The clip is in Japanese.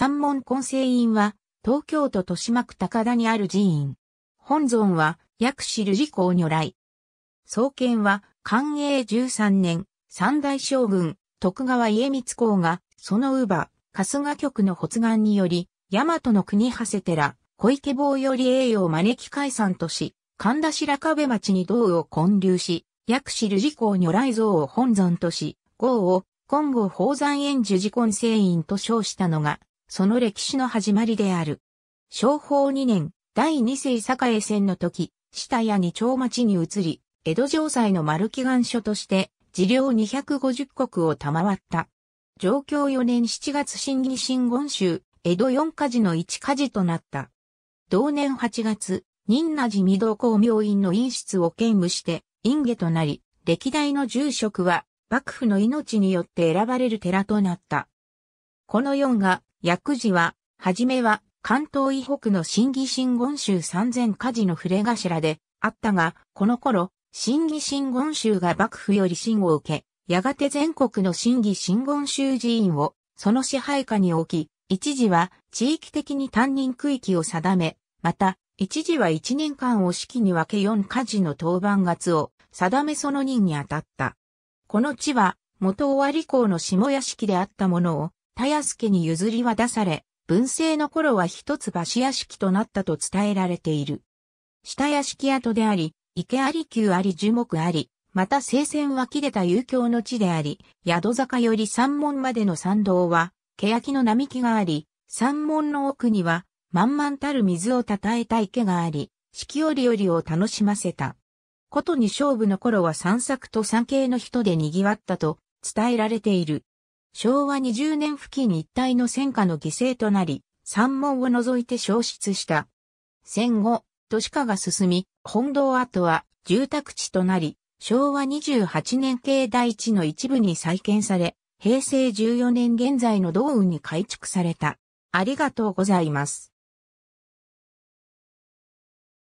三門根聖院は、東京都豊島区高田にある寺院。本尊は、薬師瑠璃光如来。創建は、寛永13年、三代将軍、徳川家光公が、その乳母、春日局の発願により、大和の国長谷寺、小池坊より栄誉を招き解散とし、神田白壁町に道を建立し、薬師瑠璃光如来像を本尊とし、号を、金後宝山園樹寺根聖院と称したのが、その歴史の始まりである。昭法2年、第二世栄戦の時、下屋二丁町に移り、江戸城西の丸祈願所として、治療250国を賜った。上京4年7月新義新言集、江戸4火事の1火事となった。同年8月、仁和寺御堂公明院の院室を兼務して、院下となり、歴代の住職は、幕府の命によって選ばれる寺となった。この4が、薬事は、はじめは、関東以北の新義新言宗三千火事の触れ頭であったが、この頃、新義新言宗が幕府より信を受け、やがて全国の新義新言宗寺院を、その支配下に置き、一時は地域的に担任区域を定め、また、一時は一年間を式に分け4火事の当番月を定めその任に当たった。この地は、元尾張港の下屋敷であったものを、田安家に譲り渡され、文政の頃は一つ橋屋敷となったと伝えられている。下屋敷跡であり、池あり旧あり樹木あり、また聖戦湧き出た遊興の地であり、宿坂より山門までの参道は、欅の並木があり、山門の奥には、満々たる水をたたえた池があり、四季折々を楽しませた。ことに勝負の頃は散策と山系の人で賑わったと伝えられている。昭和20年付近一帯の戦火の犠牲となり、山門を除いて消失した。戦後、都市化が進み、本堂跡は住宅地となり、昭和28年系大地の一部に再建され、平成14年現在の道運に改築された。ありがとうございます。